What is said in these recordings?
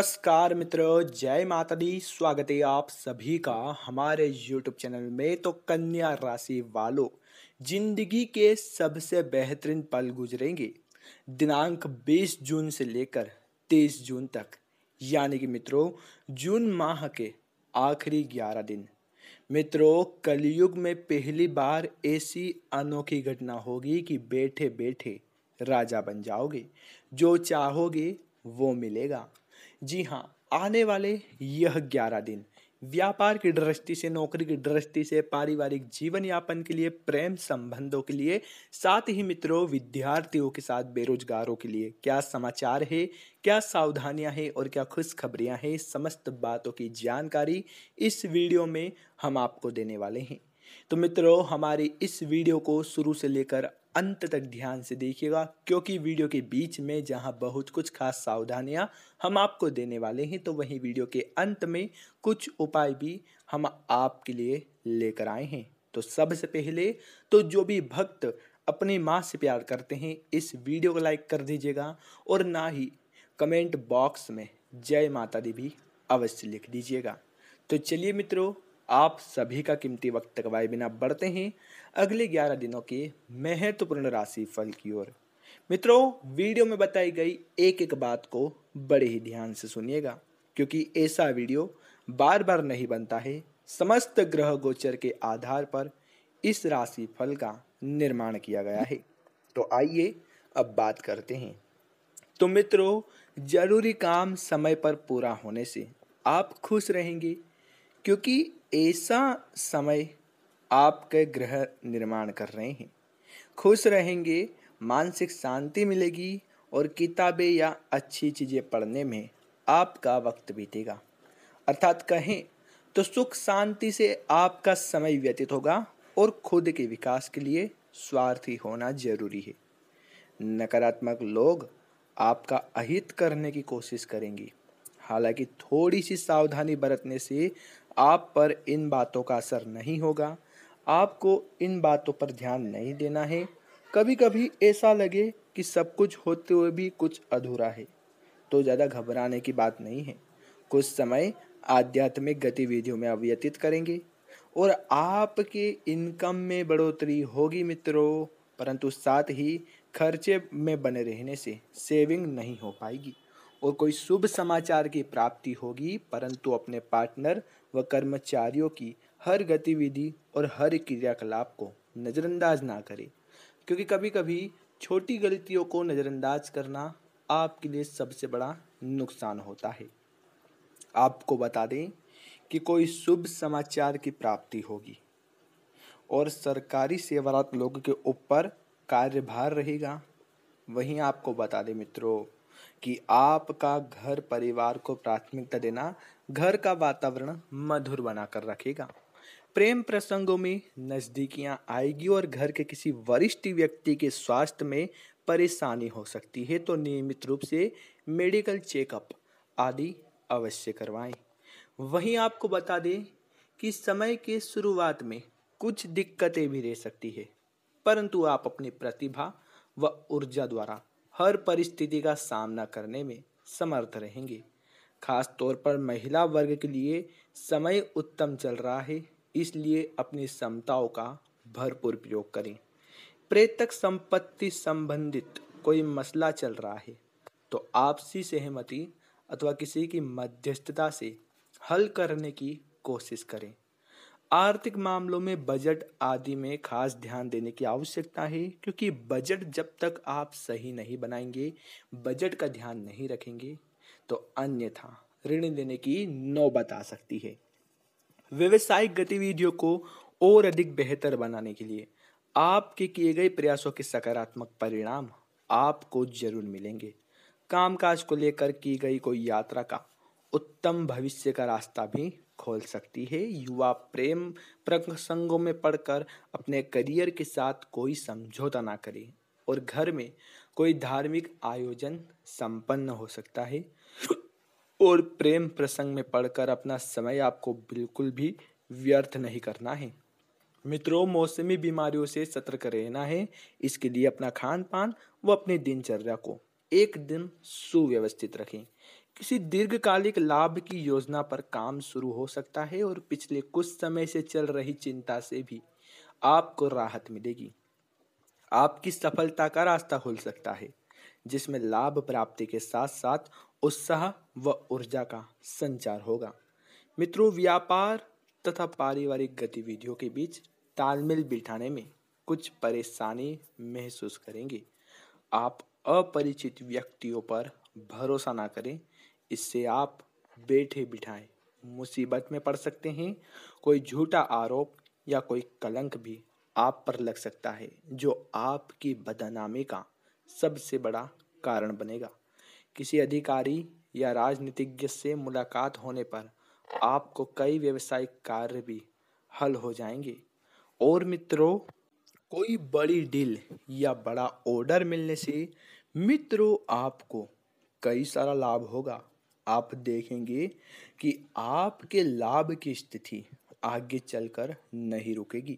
नमस्कार मित्रों जय माता दी स्वागत है आप सभी का हमारे YouTube चैनल में तो कन्या राशि वालों जिंदगी के सबसे बेहतरीन पल गुजरेंगे दिनांक 20 जून से लेकर 23 जून तक यानी कि मित्रों जून माह के आखिरी 11 दिन मित्रों कलयुग में पहली बार ऐसी अनोखी घटना होगी कि बैठे बैठे राजा बन जाओगे जो चाहोगे वो मिलेगा जी हाँ आने वाले यह ग्यारह दिन व्यापार की दृष्टि से नौकरी की दृष्टि से पारिवारिक जीवन यापन के लिए प्रेम संबंधों के लिए साथ ही मित्रों विद्यार्थियों के साथ बेरोजगारों के लिए क्या समाचार है क्या सावधानियां हैं और क्या खुशखबरियां हैं समस्त बातों की जानकारी इस वीडियो में हम आपको देने वाले हैं तो मित्रों हमारी इस वीडियो को शुरू से लेकर अंत तक ध्यान से देखिएगा क्योंकि वीडियो के बीच में जहां बहुत कुछ खास सावधानियां हम आपको देने वाले हैं तो वहीं वीडियो के अंत में कुछ उपाय भी हम आपके लिए लेकर आए हैं तो सबसे पहले तो जो भी भक्त अपनी माँ से प्यार करते हैं इस वीडियो को लाइक कर दीजिएगा और ना ही कमेंट बॉक्स में जय माता दी भी अवश्य लिख दीजिएगा तो चलिए मित्रों आप सभी का कीमती वक्त तकवाए बिना बढ़ते हैं अगले ग्यारह दिनों के महत्वपूर्ण राशि फल की ओर मित्रों वीडियो में बताई गई एक एक बात को बड़े ही ध्यान से सुनिएगा क्योंकि ऐसा वीडियो बार बार नहीं बनता है समस्त ग्रह गोचर के आधार पर इस राशि फल का निर्माण किया गया है तो आइए अब बात करते हैं तो मित्रों जरूरी काम समय पर पूरा होने से आप खुश रहेंगे क्योंकि ऐसा समय आपके ग्रह निर्माण कर रहे हैं खुश रहेंगे मानसिक शांति मिलेगी और किताबें या अच्छी चीज़ें पढ़ने में आपका वक्त बीतेगा अर्थात कहें तो सुख शांति से आपका समय व्यतीत होगा और खुद के विकास के लिए स्वार्थी होना जरूरी है नकारात्मक लोग आपका अहित करने की कोशिश करेंगे हालांकि थोड़ी सी सावधानी बरतने से आप पर इन बातों का असर नहीं होगा आपको इन बातों पर ध्यान नहीं देना है कभी कभी ऐसा लगे कि सब कुछ होते हुए भी कुछ अधूरा है तो ज़्यादा घबराने की बात नहीं है कुछ समय आध्यात्मिक गतिविधियों में अव्यतीत करेंगे और आपके इनकम में बढ़ोतरी होगी मित्रों परंतु साथ ही खर्चे में बने रहने से सेविंग नहीं हो पाएगी और कोई शुभ समाचार की प्राप्ति होगी परंतु अपने पार्टनर व कर्मचारियों की हर गतिविधि और हर क्रियाकलाप को नज़रअंदाज ना करें क्योंकि कभी कभी छोटी गलतियों को नज़रअंदाज करना आपके लिए सबसे बड़ा नुकसान होता है आपको बता दें कि कोई शुभ समाचार की प्राप्ति होगी और सरकारी सेवारत लोगों के ऊपर कार्यभार रहेगा वहीं आपको बता दें मित्रों कि आपका घर परिवार को प्राथमिकता देना घर का वातावरण मधुर बनाकर रखेगा प्रेम प्रसंगों में नज़दीकियां आएगी और घर के किसी वरिष्ठ व्यक्ति के स्वास्थ्य में परेशानी हो सकती है तो नियमित रूप से मेडिकल चेकअप आदि अवश्य करवाएं वहीं आपको बता दें कि समय के शुरुआत में कुछ दिक्कतें भी रह सकती है परंतु आप अपनी प्रतिभा व ऊर्जा द्वारा हर परिस्थिति का सामना करने में समर्थ रहेंगे खास तौर पर महिला वर्ग के लिए समय उत्तम चल रहा है इसलिए अपनी क्षमताओं का भरपूर प्रयोग करें प्रेतक संपत्ति संबंधित कोई मसला चल रहा है तो आपसी सहमति अथवा किसी की मध्यस्थता से हल करने की कोशिश करें आर्थिक मामलों में बजट आदि में खास ध्यान देने की आवश्यकता है क्योंकि बजट जब तक आप सही नहीं बनाएंगे बजट का ध्यान नहीं रखेंगे तो अन्यथा ऋण देने की नौबत आ सकती है व्यवसायिक गतिविधियों को और अधिक बेहतर बनाने के लिए आपके किए गए प्रयासों के सकारात्मक परिणाम आपको जरूर मिलेंगे कामकाज को लेकर की गई कोई यात्रा का उत्तम भविष्य का रास्ता भी खोल सकती है युवा प्रेम प्रसंगों में पढ़कर अपने करियर के साथ कोई समझौता ना करें और घर में कोई धार्मिक आयोजन संपन्न हो सकता है और प्रेम प्रसंग में पढ़कर अपना समय आपको बिल्कुल भी व्यर्थ नहीं करना है मित्रों मौसमी बीमारियों से सतर्क रहना है इसके लिए अपना खान पान व अपनी दिनचर्या को एक दिन सुव्यवस्थित रखें किसी दीर्घकालिक लाभ की योजना पर काम शुरू हो सकता है और पिछले कुछ समय से चल रही चिंता से भी आपको राहत मिलेगी आपकी सफलता का रास्ता खुल सकता है जिसमें लाभ प्राप्ति के साथ साथ उत्साह व ऊर्जा का संचार होगा मित्रों व्यापार तथा पारिवारिक गतिविधियों के बीच तालमेल बिठाने में कुछ परेशानी महसूस करेंगे आप अपरिचित व्यक्तियों पर भरोसा ना करें इससे आप बैठे बिठाए मुसीबत में पड़ सकते हैं कोई झूठा आरोप या कोई कलंक भी आप पर लग सकता है जो आपकी बदनामी का सबसे बड़ा कारण बनेगा किसी अधिकारी या राजनीतिज्ञ से मुलाकात होने पर आपको कई व्यवसायिक कार्य भी हल हो जाएंगे और मित्रों कोई बड़ी डील या बड़ा ऑर्डर मिलने से मित्रों आपको कई सारा लाभ होगा आप देखेंगे कि आपके लाभ की स्थिति आगे चलकर नहीं रुकेगी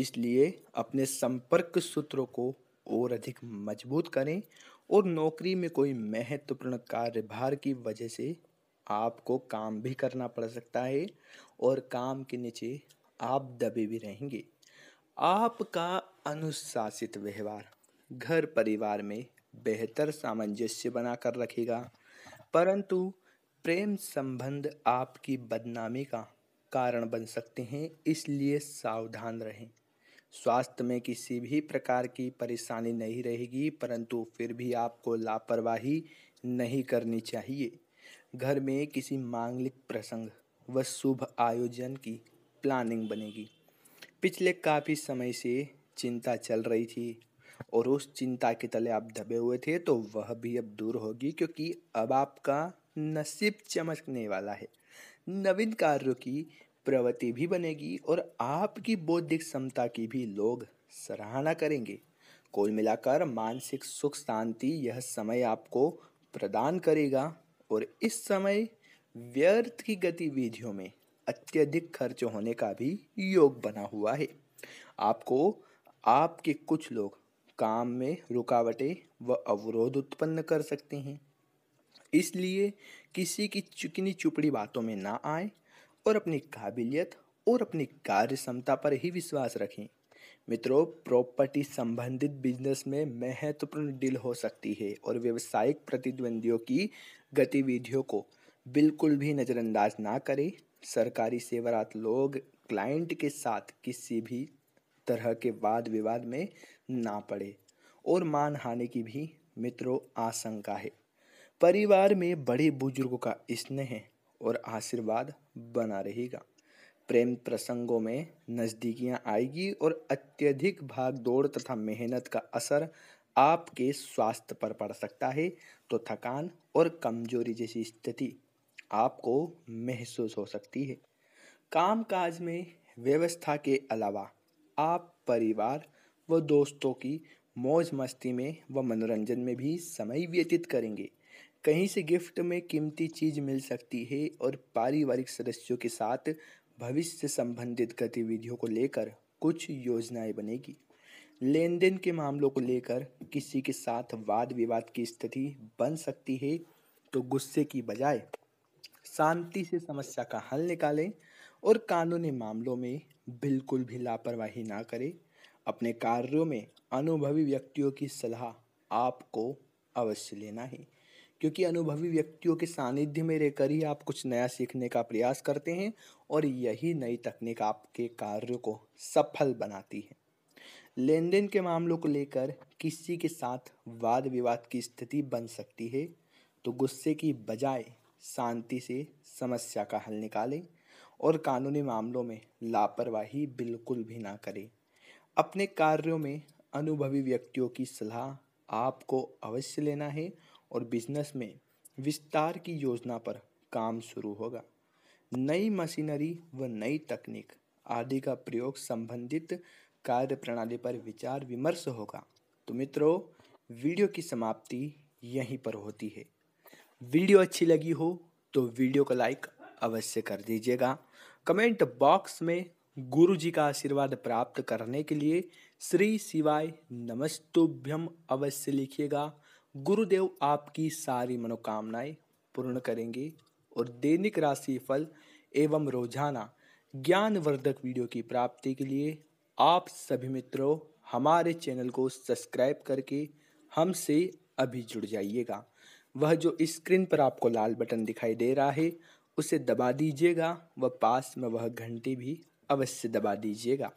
इसलिए अपने संपर्क सूत्रों को और अधिक मजबूत करें और नौकरी में कोई महत्वपूर्ण कार्यभार की वजह से आपको काम भी करना पड़ सकता है और काम के नीचे आप दबे भी रहेंगे आपका अनुशासित व्यवहार घर परिवार में बेहतर सामंजस्य बनाकर रखेगा परंतु प्रेम संबंध आपकी बदनामी का कारण बन सकते हैं इसलिए सावधान रहें स्वास्थ्य में किसी भी प्रकार की परेशानी नहीं रहेगी परंतु फिर भी आपको लापरवाही नहीं करनी चाहिए घर में किसी मांगलिक प्रसंग व शुभ आयोजन की प्लानिंग बनेगी पिछले काफ़ी समय से चिंता चल रही थी और उस चिंता के तले आप दबे हुए थे तो वह भी अब दूर होगी क्योंकि अब आपका नसीब चमकने वाला है नवीन कार्यों की प्रवृत्ति भी बनेगी और आपकी बौद्धिक क्षमता की भी लोग सराहना करेंगे कुल मिलाकर मानसिक सुख शांति यह समय आपको प्रदान करेगा और इस समय व्यर्थ की गतिविधियों में अत्यधिक खर्च होने का भी योग बना हुआ है आपको आपके कुछ लोग काम में रुकावटें व अवरोध उत्पन्न कर सकते हैं इसलिए किसी की चुकनी चुपड़ी बातों में ना आए और अपनी काबिलियत और अपनी कार्य क्षमता पर ही विश्वास रखें मित्रों प्रॉपर्टी संबंधित बिजनेस में महत्वपूर्ण डील हो सकती है और व्यवसायिक प्रतिद्वंदियों की गतिविधियों को बिल्कुल भी नज़रअंदाज ना करें सरकारी सेवारत लोग क्लाइंट के साथ किसी भी तरह के वाद विवाद में ना पड़े और मान हानि की भी मित्रों आशंका है परिवार में बड़े बुजुर्गों का स्नेह और आशीर्वाद बना रहेगा प्रेम प्रसंगों में नज़दीकियां आएगी और अत्यधिक भाग दौड़ तथा मेहनत का असर आपके स्वास्थ्य पर पड़ सकता है तो थकान और कमजोरी जैसी स्थिति आपको महसूस हो सकती है कामकाज में व्यवस्था के अलावा आप परिवार व दोस्तों की मौज मस्ती में व मनोरंजन में भी समय व्यतीत करेंगे कहीं से गिफ्ट में कीमती चीज़ मिल सकती है और पारिवारिक सदस्यों के साथ भविष्य से संबंधित गतिविधियों को लेकर कुछ योजनाएं बनेगी लेन देन के मामलों को लेकर किसी के साथ वाद विवाद की स्थिति बन सकती है तो गुस्से की बजाय शांति से समस्या का हल निकालें और कानूनी मामलों में बिल्कुल भी लापरवाही ना करें अपने कार्यों में अनुभवी व्यक्तियों की सलाह आपको अवश्य लेना है क्योंकि अनुभवी व्यक्तियों के सानिध्य में रहकर ही आप कुछ नया सीखने का प्रयास करते हैं और यही नई तकनीक आपके कार्यों को सफल बनाती है लेन देन के मामलों को लेकर किसी के साथ वाद विवाद की स्थिति बन सकती है तो गुस्से की बजाय शांति से समस्या का हल निकालें और कानूनी मामलों में लापरवाही बिल्कुल भी ना करें अपने कार्यों में अनुभवी व्यक्तियों की सलाह आपको अवश्य लेना है और बिजनेस में विस्तार की योजना पर काम शुरू होगा नई मशीनरी व नई तकनीक आदि का प्रयोग संबंधित कार्य प्रणाली पर विचार विमर्श होगा तो मित्रों वीडियो की समाप्ति यहीं पर होती है वीडियो अच्छी लगी हो तो वीडियो को लाइक अवश्य कर दीजिएगा कमेंट बॉक्स में गुरु जी का आशीर्वाद प्राप्त करने के लिए श्री शिवाय नमस्तुभ्यम अवश्य लिखिएगा गुरुदेव आपकी सारी मनोकामनाएं पूर्ण करेंगे और दैनिक राशि फल एवं रोजाना ज्ञानवर्धक वीडियो की प्राप्ति के लिए आप सभी मित्रों हमारे चैनल को सब्सक्राइब करके हमसे अभी जुड़ जाइएगा वह जो स्क्रीन पर आपको लाल बटन दिखाई दे रहा है उसे दबा दीजिएगा व पास में वह घंटी भी अवश्य दबा दीजिएगा